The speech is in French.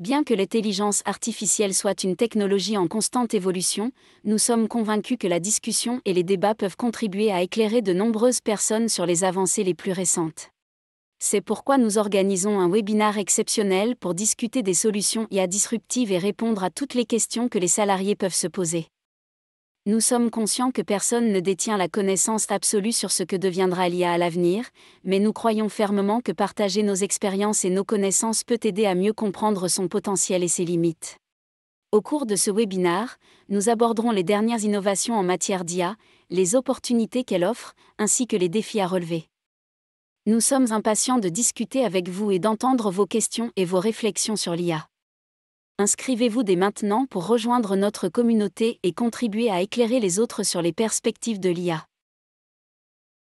Bien que l'intelligence artificielle soit une technologie en constante évolution, nous sommes convaincus que la discussion et les débats peuvent contribuer à éclairer de nombreuses personnes sur les avancées les plus récentes. C'est pourquoi nous organisons un webinar exceptionnel pour discuter des solutions IA disruptives et répondre à toutes les questions que les salariés peuvent se poser. Nous sommes conscients que personne ne détient la connaissance absolue sur ce que deviendra l'IA à l'avenir, mais nous croyons fermement que partager nos expériences et nos connaissances peut aider à mieux comprendre son potentiel et ses limites. Au cours de ce webinar, nous aborderons les dernières innovations en matière d'IA, les opportunités qu'elle offre, ainsi que les défis à relever. Nous sommes impatients de discuter avec vous et d'entendre vos questions et vos réflexions sur l'IA. Inscrivez-vous dès maintenant pour rejoindre notre communauté et contribuer à éclairer les autres sur les perspectives de l'IA.